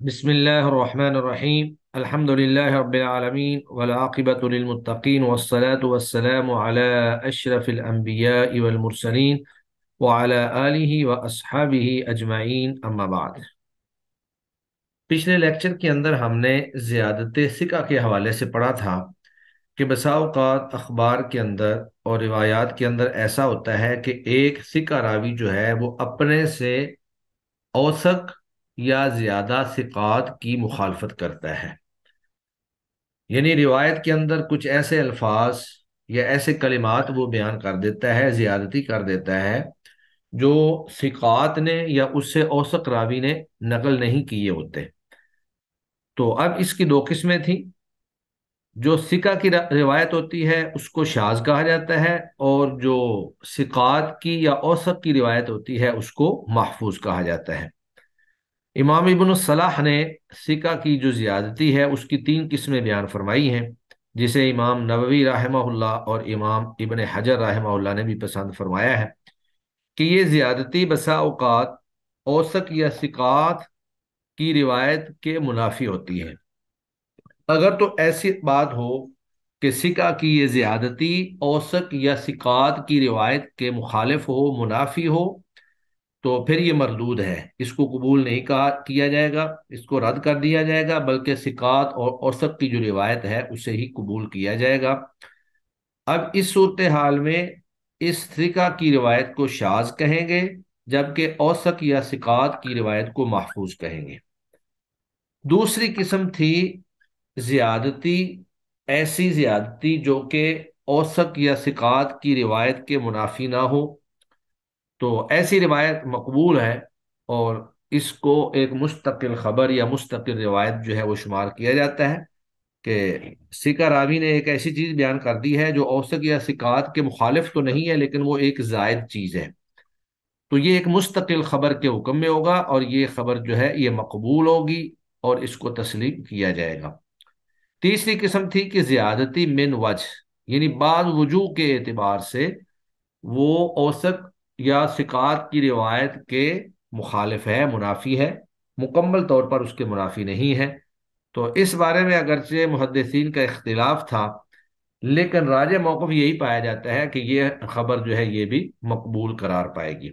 على أشرف الأنبياء والمرسلين وعلى آله وأصحابه أجمعين أما بعد पिछले लेक्चर के अंदर हमने ज़्यादत सिका के हवाले से पढ़ा था कि बसाओकात अखबार के अंदर और रिवायात के अंदर ऐसा होता है कि एक सिका रावी जो है वो अपने से औसत या ज़्यादा सिकात की मुखालफत करता है यानी रिवायत के अंदर कुछ ऐसे अल्फाज या ऐसे कलिमात वो बयान कर देता है ज़्यादती कर देता है जो सिकात ने या उससे औसक रावी ने नकल नहीं किए होते तो अब इसकी दो किस्में थी जो सिका की रिवायत होती है उसको शाज कहा जाता है और जो सिकात की या औसत की रिवायत होती है उसको महफूज कहा जाता है इमाम इबन सलाह ने सिका की जो ज़्यादती है उसकी तीन किस्में बयान फरमाई हैं जिसे इमाम नबवी रहमा और इमाम इबन हजर रहमा ने भी पसंद फरमाया है कि ये ज़्यादती बसा अवकात औसक या सिकात की रिवायत के मुनाफी होती है अगर तो ऐसी बात हो कि सिका की ये ज़्यादती औसक या सिकात की रिवायत के मुखालफ हो मुनाफी हो तो फिर ये मरदूद है इसको कबूल नहीं कहा किया जाएगा इसको रद्द कर दिया जाएगा बल्कि सिकात और औसत की जो रिवायत है उसे ही कबूल किया जाएगा अब इस सूरत हाल में इस सिका की रिवायत को शाज कहेंगे जबकि औसत या सिकात की रिवायत को महफूज कहेंगे दूसरी किस्म थी ज्यादती ऐसी ज्यादती जो कि औसत या सिकात की रिवायत के मुनाफी ना हो तो ऐसी रिवायत मकबूल है और इसको एक मुस्तकिल खबर या मुस्तकिल रिवायत जो है वो शुमार किया जाता है कि सिका रावी ने एक ऐसी चीज़ बयान कर दी है जो औसत या सिकात के मुखालिफ तो नहीं है लेकिन वो एक जायद चीज़ है तो ये एक मुस्तकिल खबर के हुक्म में होगा और ये खबर जो है ये मकबूल होगी और इसको तस्लीम किया जाएगा तीसरी किस्म थी कि ज़्यादती मिन वज यानी बाद वजू के एतबार से वो औसत या सिकात की रिवायत के मुखालिफ है मुनाफी है मुकम्मल तौर पर उसके मुनाफी नहीं है तो इस बारे में अगरचे मुहदसिन का इख्तलाफ था लेकिन राज मौक़ यही पाया जाता है कि ये खबर जो है ये भी मकबूल करार पाएगी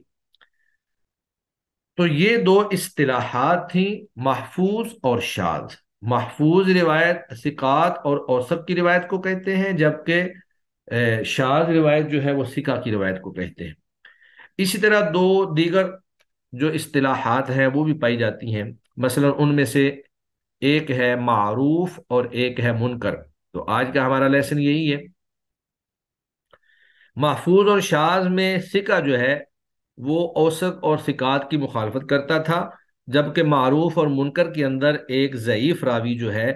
तो ये दो असलाहत थी महफूज और शाज महफूज रिवायत सिकात और औसत की रिवायत को कहते हैं जबकि शाज रिवायत जो है वो सिका की रिवायत को कहते हैं इसी तरह दो दीगर जो असलाहत हैं वो भी पाई जाती हैं मसलन उनमें से एक है मारूफ और एक है मुनकर तो आज का हमारा लेसन यही है महफूज और शाज में सिका जो है वो औसत और सिकात की मुखालफत करता था जबकि मारूफ और मुनकर के अंदर एक ज़यीफ़ रावी जो है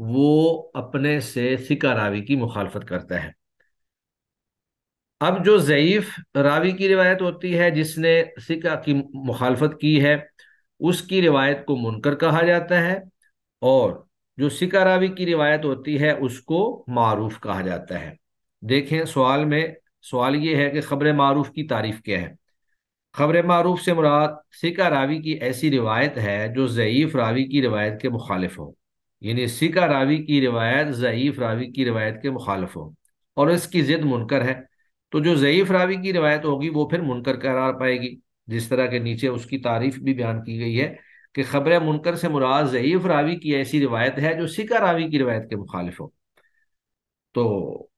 वो अपने से सिका रावी की मुखालफत करता है अब जो ज़यीफ रावी की रिवायत होती है जिसने सिका की मुखालफत की है उसकी रिवायत को मुनकर कहा जाता है और जो सिका रावी की रिवायत होती है उसको मारूफ कहा जाता है देखें सवाल में सवाल ये है कि खबर मारूफ की तारीफ क्या है खबर मारूफ से मुराद सिका रावी की ऐसी रिवायत है जो ज़यीफ़ रावी की रिवायत के मुखालिफ हो यानी सिका रावी की रिवायत ज़यीफ़ रावी की रिवायत के मुखालफ हो और इसकी ज़िद मुनकर है तो जो ज़यीफ रावी की रिवायत होगी वो फिर मुनकर करार पाएगी जिस तरह के नीचे उसकी तारीफ भी बयान की गई है कि खबर मुनकर से मुराद ज़यीफ रावी की ऐसी रिवायत है जो सिका रावी की रिवायत के मुखालिफ हो तो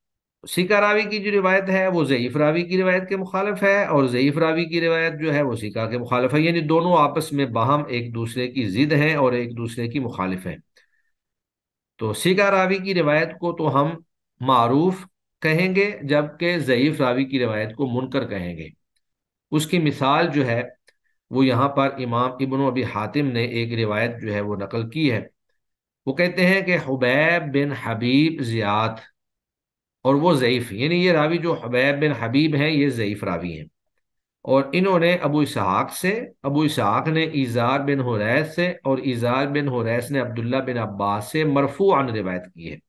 सिका रावी की जो रिवायत है वो ज़यीफ रावी की रिवायत के मुखालिफ है और ज़यीफ रावी की रिवायत जो है वो सिका के मुखालिफ है यानी दोनों आपस में बाहम एक दूसरे की जिद हैं और एक दूसरे की मुखालिफ हैं तो सिका रावी की रिवायत को तो हम मारूफ कहेंगे जबकि ज़यीफ़ रावी की रवायत को मुनकर कहेंगे उसकी मिसाल जो है वो यहाँ पर इमाम इबन अबी हातिम ने एक रिवायत जो है वो नकल की है वो कहते हैं कि हबैब बिन हबीब ज़ियात और वो ज़यीफ़ यानी ये रावी जो हबैब बिन हबीब हैं ये ज़यीफ़ रावी हैं और इन्होंने अबू इसहाक से अबू इसहाक ने ईज़ार बिन हुरैस से और ईज़ार बिन हुरैस ने अब्दुल्ला बिन अब्बास से मरफू रिवायत की है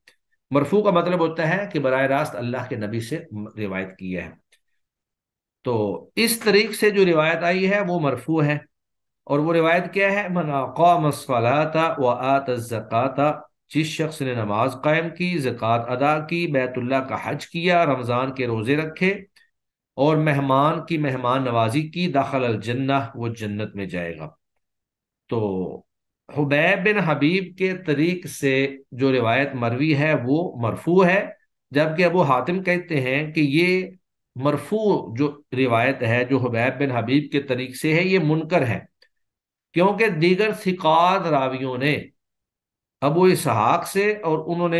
मरफू का मतलब होता है कि बर रास्त अल्लाह के नबी से रिवायत किया है तो इस तरीक से जो रिवायत आई है वो मरफू है और वो रिवायत क्या है मनाकामसलाता व आत ज़क़ाता जिस शख्स ने नमाज कायम की ज़क़़त अदा की बैतुल्ला का हज किया रमज़ान के रोज़े रखे और मेहमान की मेहमान नवाजी की दाखिल जन्ना वो जन्नत में जाएगा तो हुबैब बिन हबीब के तरीक से जो रिवायत मरवी है वो मरफू है जबकि अबू हातिम कहते हैं कि ये मरफू जो रिवायत है जो हुबैब बिन हबीब के तरीक से है ये मुनकर है क्योंकि दीगर सिकात रावियों ने अबू इसहाक से और उन्होंने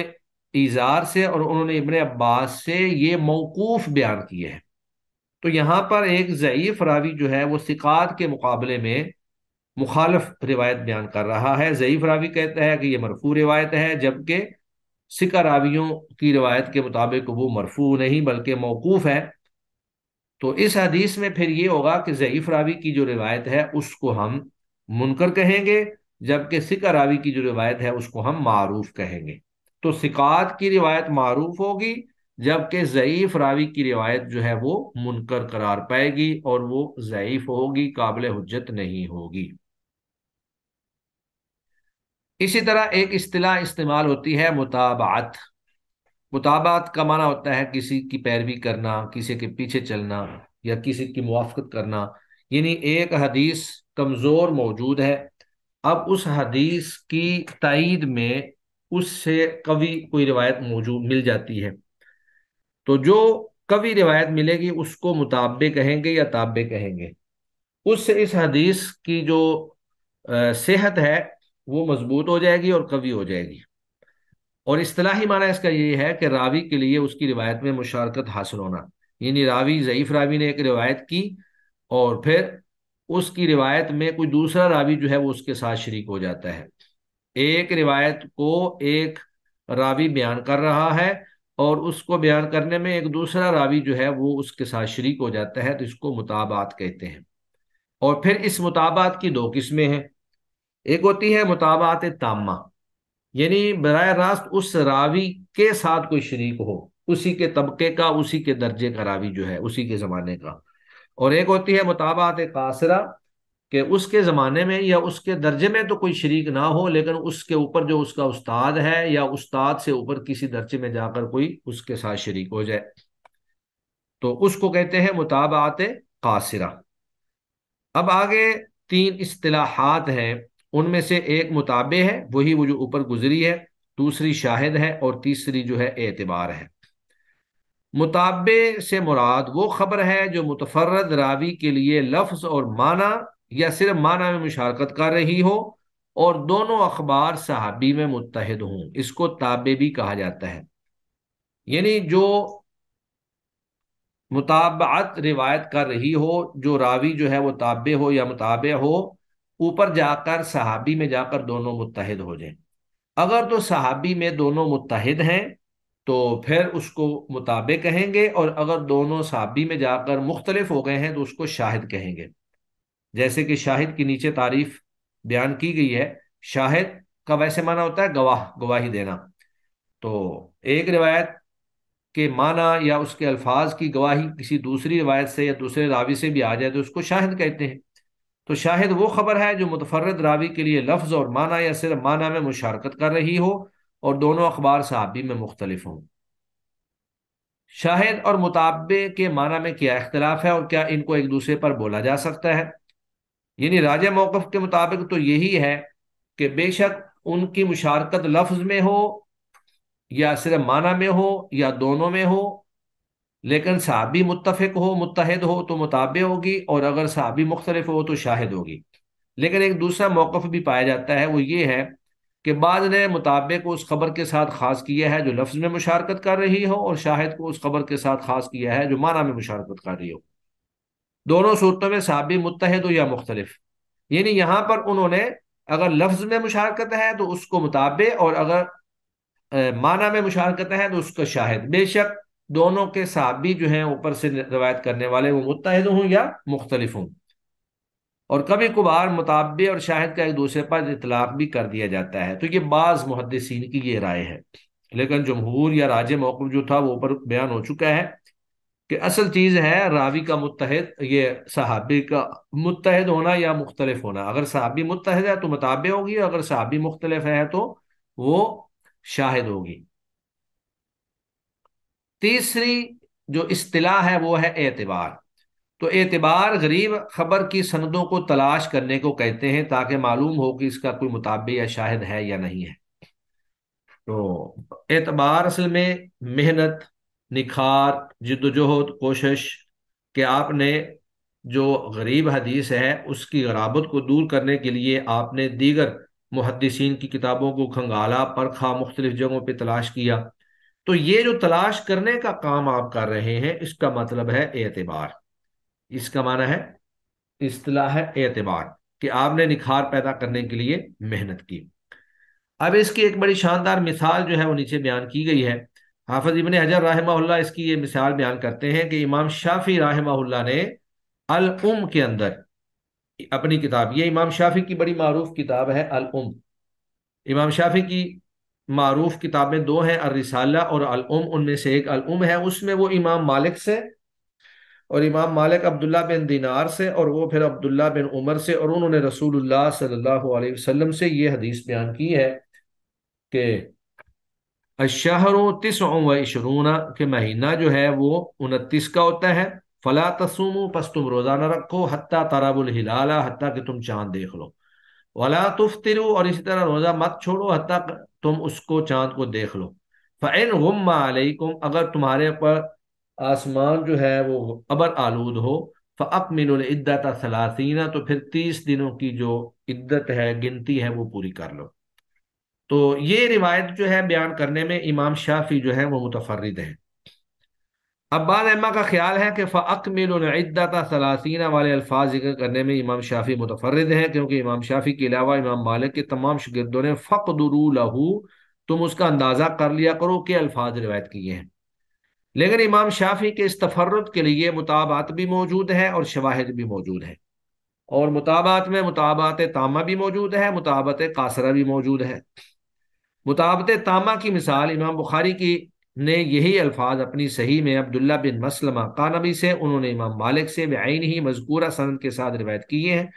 ईजार से और उन्होंने इबन अब्बास से ये मौकूफ़ बयान किए हैं तो यहाँ पर एक ज़यीफ़ रावी जो है वो सिकात के मुकाबले में मुखालफ रिवायत बयान कर रहा है ज़यीफ रावी कहता है कि यह मरफू रिवायत है जबकि सिका रावियों की रिवायत के मुताबिक वो मरफू नहीं बल्कि मौकूफ़ है तो इस हदीस में फिर ये होगा कि ज़यीफ रावी की जो रिवायत है उसको हम मुनकर कहेंगे जबकि सिका रावी की जो रिवायत है उसको हम मारूफ कहेंगे तो सिकात की रिवायत मारूफ होगी जबकि ज़यीफ रावी की रिवायत जो है वो मुनकर करार पाएगी और वो ज़यीफ होगी काबिल हजत नहीं होगी इसी तरह एक अतलाह इस्तेमाल होती है मुताबात मुताबात का माना होता है किसी की पैरवी करना किसी के पीछे चलना या किसी की मुआफ़त करना यानी एक हदीस कमज़ोर मौजूद है अब उस हदीस की तइद में उससे कवि कोई रिवायत मौजूद मिल जाती है तो जो कवि रिवायत मिलेगी उसको मुताबे कहेंगे या ताबे कहेंगे उससे इस हदीस की जो सेहत है वो मजबूत हो जाएगी और कवि हो जाएगी और इतलाही माना इसका ये है कि रावी के लिए उसकी रिवायत में मुशारकत हासिल होना यानी रावी ज़यीफ़ रावी ने एक रिवायत की और फिर उसकी रिवायत में कोई दूसरा रावी जो है वो उसके साथ शरीक हो जाता है एक रिवायत को एक रावी बयान कर रहा है और उसको बयान करने में एक दूसरा रावी जो है वो उसके साथ शरीक हो जाता है तो इसको मुताबात कहते हैं और फिर इस मुताबात की दो किस्में हैं एक होती है मुताबात तामा यानी बर रास्त उस रावी के साथ कोई शरीक हो उसी के तबके का उसी के दर्जे का रावी जो है उसी के ज़माने का और एक होती है मुताबात कासरा कि उसके ज़माने में या उसके दर्जे में तो कोई शरीक ना हो लेकिन उसके ऊपर जो उसका उस्ताद है या उस्ताद से ऊपर किसी दर्जे में जाकर कोई उसके साथ शरीक हो जाए तो उसको कहते हैं मुताबात कासरा अब आगे तीन असलाहत हैं उनमें से एक मुताबे है वही वो जो ऊपर गुजरी है दूसरी शाहिद है और तीसरी जो है एतबार है मुताबे से मुराद वो खबर है जो मुतफरद रावी के लिए लफ्ज और माना या सिर्फ माना में मुशारकत कर रही हो और दोनों अखबार सहाबी में मुतहद हों इसको ताबे भी कहा जाता है यानी जो मुताबात रिवायत कर रही हो जो रावी जो है वो ताबे हो या मुताबे हो ऊपर जाकर सहाबी में जाकर दोनों मुतहद हो जाए अगर तो सहाबी में दोनों मुतहद हैं तो फिर उसको मुताबे कहेंगे और अगर दोनों सहाबी में जाकर मुख्तलिफ हो गए हैं तो उसको शाहिद कहेंगे जैसे कि शाहिद की नीचे तारीफ बयान की गई है शाहिद का वैसे माना होता है गवाह गवाही देना तो एक रिवायत के माना या उसके अल्फाज की गवाही किसी दूसरी रिवायत से या दूसरे रावी से भी आ जाए तो उसको शाहिद कहते हैं तो शायद वो खबर है जो मुतफरद रावी के लिए लफ्ज़ और माना या सिर्फ माना में मुशारकत कर रही हो और दोनों अखबार सहाबी में मुख्तलिफ हों शाहिद और मुताबे के माना में क्या इख्तलाफ है और क्या इनको एक दूसरे पर बोला जा सकता है यानी राज मौकफ़ के मुताबिक तो यही है कि बेशक उनकी मुशारकत लफ्ज में हो या सिर्फ माना में हो या दोनों में हो लेकिन सहाबी मुतफिक हो मुतहद हो तो मुताबे होगी और अगर सहाबी मुख्तलिफ हो तो शाहिद होगी लेकिन एक दूसरा मौक़ भी पाया जाता है वो ये है कि बाद ने मुताबे को उस खबर के साथ खास किया है जो लफ्ज में मुशारकत कर रही हो और शाहिद को उस खबर के साथ खास किया है जो माना में मुशारकत कर रही हो दोनों सूरतों में सहाबी मुतहद हो या मुख्तलिफ यानी यहाँ पर उन्होंने अगर लफ्ज में मुशारकत है तो उसको मुताबे और अगर माना में मुशारकत है तो उसका शाहिद बेशक दोनों के साहबी जो हैं ऊपर से रवायत करने वाले वो मुतहद हों या मुख्तलिफ हों और कभी कभार मुताबे और शाहिद का एक दूसरे पर इतलाक भी कर दिया जाता है तो ये बाज़ मुहदसिन की ये राय है लेकिन जमहूर या राज मौकफ जो था वो ऊपर बयान हो चुका है कि असल चीज़ है रावी का मुतहद ये सहाबी का मुतहद होना या मुख्तलिफ होना अगर सहाबी मुतहद है तो मुताबे होगी अगर सहाबी मुख्तलिफ है तो वो शाहिद होगी तीसरी जो अतलाह है वो है एतबार तो एतबार गरीब खबर की सनदों को तलाश करने को कहते हैं ताकि मालूम हो कि इसका कोई मुताबे या शाहिद है या नहीं है तो एतबार असल में मेहनत निखार जदोजहद कोशिश कि आपने जो गरीब हदीस है उसकी गराबत को दूर करने के लिए आपने दीगर मुहदसिन की किताबों को खंगाला परखा मुख्तलिफ जगहों पर तलाश किया तो ये जो तलाश करने का काम आप कर रहे हैं इसका मतलब है एतबार इसका माना है इसलाह है एतबार कि आपने निखार पैदा करने के लिए मेहनत की अब इसकी एक बड़ी शानदार मिसाल जो है वो नीचे बयान की गई है हाफज इबन हजर रहा इसकी ये मिसाल बयान करते हैं कि इमाम शाफी रहा ने अल उम के अंदर अपनी किताब ये इमाम शाफी की बड़ी मरूफ किताब है अल उम इमाम शाफी की मरूफ किताबें दो हैं अर्रिसाला और अलम उनमें से एक अलम है उसमें वो इमाम मालिक से और इमाम मालिक अब्दुल्ला बिन दिनार से और वो फिर अब्दुल्ला बिन उमर से और उन्होंने रसूलुल्लाह सल्लल्लाहु अलैहि वसल्लम से ये हदीस बयान की है कि अशहरों तिस व इशरूना के महीना जो है वो उनतीस का होता है फला तस्म पस तुम रोज़ाना रखो हती तराबुल हिला हती कि तुम चांद देख लो वला तुफ और इसी तरह रोज़ा मत छोड़ो हती तुम उसको चांद को देख लो फ़ैन गुम्मा अलैकुम अगर तुम्हारे पर आसमान जो है वो अबर आलूद हो इद्दत सलासीना तो फिर तीस दिनों की जो इद्दत है गिनती है वो पूरी कर लो तो ये रिवायत जो है बयान करने में इमाम शाफी जो है वो मुतफरद हैं अब्बास अम्मा का ख्याल है कि फ़ाकमिलद्दत सलासीना वाले अल्फाज जिक्र करने में इमाम शाफी मुतफरद हैं क्योंकि इमाम शाफी के अलावा इमाम मालिक के तमाम शगिरदों ने फ़कदरू लहू तुम उसका अंदाज़ा कर लिया करो के अल्फाज रिवायत किए हैं लेकिन इमाम शाफी के इस तफरद के लिए मुताबात भी मौजूद है और शवाहद भी मौजूद है और मुताबात में मुताबात तामा भी मौजूद है मुताबत कासरा भी मौजूद है मुताबत तामा की मिसाल इमाम बुखारी की ने यही अल्फाज अपनी सही में अब्दुल्ला बिन मसलमा कानबी से उन्होंने इमाम मालिक से बेन ही मजकूरा सन के साथ रिवायत किए हैं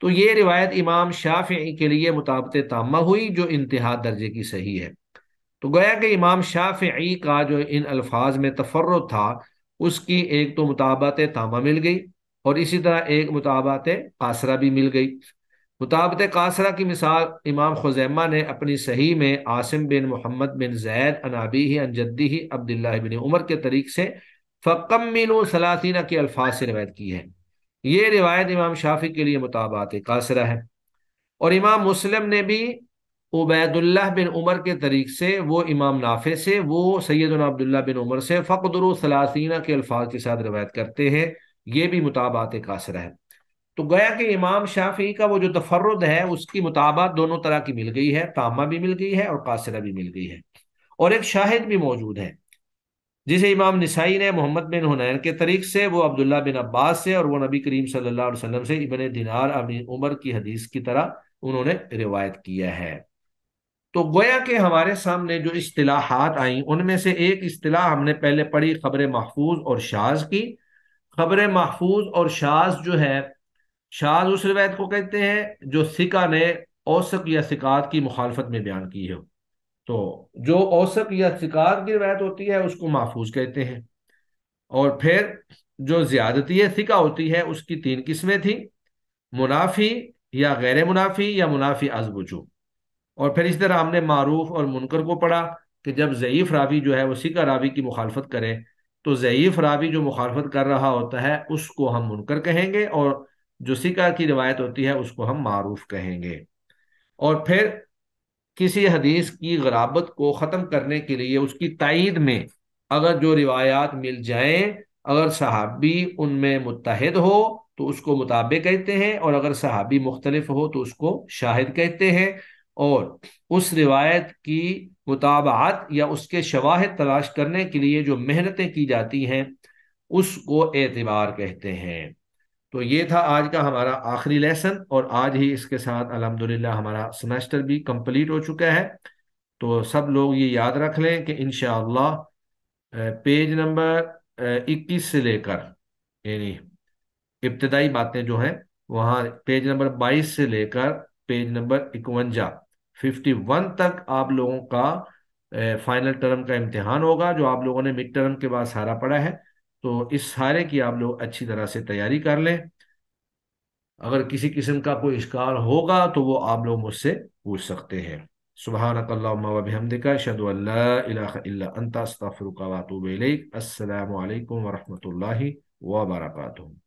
तो ये रिवायत इमाम शाफी के लिए मुताबत तामा हुई जो इंतहा दर्जे की सही है तो गया कि इमाम शाफी का जो इन अल्फाज में तफर था उसकी एक तो मुताबत तामा मिल गई और इसी तरह एक मुताबत आसरा भी मिल गई मुताबत कासरा की मिसाल इमाम खुजैमा ने अपनी सही में आसिम बिन मोहम्मद बिन जैद अनाबी ही अनजद्दी ही अब्दुल्ला बिन उमर के तरीक से फ़क्म मिन सलासीना के अल्फाज से रवायत की है ये रिवायत इमाम शाफी के लिए मुताबात कासरा है और इमाम मुस्लिम ने भी उबैदुल्ला बिन उमर के तरीक से वो इमाम नाफे से वो सैदना अब्दुल्ला बिन उमर से फ़कदर सलासीना के अल्फाज के साथ रवायत करते हैं ये भी मुताबात कासरा है तो गया कि इमाम शाफी का वो जो तफरद है उसकी मुताबा दोनों तरह की मिल गई है तामा भी मिल गई है और कासरा भी मिल गई है और एक शाहिद भी मौजूद है जिसे इमाम नसाई ने मोहम्मद बिन हुनैन के तरीक से वो अब्दुल्ला बिन अब्बास से और वो नबी करीम सल्लल्लाहु अलैहि वसल्लम से इबन दिनार अबी उमर की हदीस की तरह उन्होंने रिवायत किया है तो गोया के हमारे सामने जो असलाहत आई उनमें से एक अश्तलाह हमने पहले पढ़ी खबर महफूज और शाज की खबर महफूज और शाज जो है शाद उस रिवायत को कहते हैं जो सिका ने औसक या सिकात की मुखालफत में बयान की हो तो जो औसक या सिकात की रिवायत होती है उसको महफूज कहते हैं और फिर जो ज्यादती सिका होती है उसकी तीन किस्में थी मुनाफी या गैर मुनाफी या मुनाफी अजबुजू और फिर इस तरह हमने मारूफ और मुनकर को पढ़ा कि जब ज़यीफ़ रावी जो है वो सिका रावी की मुखालफत करे तो ज़यीफ़ रावी जो मुखालफत कर रहा होता है उसको हम मुनकर कहेंगे और जो सिका की रिवायत होती है उसको हम मारूफ कहेंगे और फिर किसी हदीस की गराबत को ख़त्म करने के लिए उसकी तइद में अगर जो रिवायात मिल जाएं अगर सहाबी उनमें मुतहद हो तो उसको मुताबे कहते हैं और अगर सहाबी मुख्तलिफ हो तो उसको शाहिद कहते हैं और उस रिवायत की मुताबात या उसके शवाहद तलाश करने के लिए जो मेहनतें की जाती हैं उसको एतबार कहते हैं तो ये था आज का हमारा आखिरी लेसन और आज ही इसके साथ अलहमदिल्ला हमारा सेमेस्टर भी कंप्लीट हो चुका है तो सब लोग ये याद रख लें कि इन पेज नंबर इक्कीस से लेकर यानी इब्तदाई बातें जो हैं वहाँ पेज नंबर बाईस से लेकर पेज नंबर इकवंजा फिफ्टी वन तक आप लोगों का फाइनल टर्म का इम्तिहान होगा जो आप लोगों ने मिड टर्म के बाद सारा पढ़ा है तो इस सारे की आप लोग अच्छी तरह से तैयारी कर लें अगर किसी किस्म का कोई इश्कार होगा तो वो आप लोग मुझसे पूछ सकते हैं सुबह शदल्ला अंताफ़रुका वातूब असल वरहमल वबरकू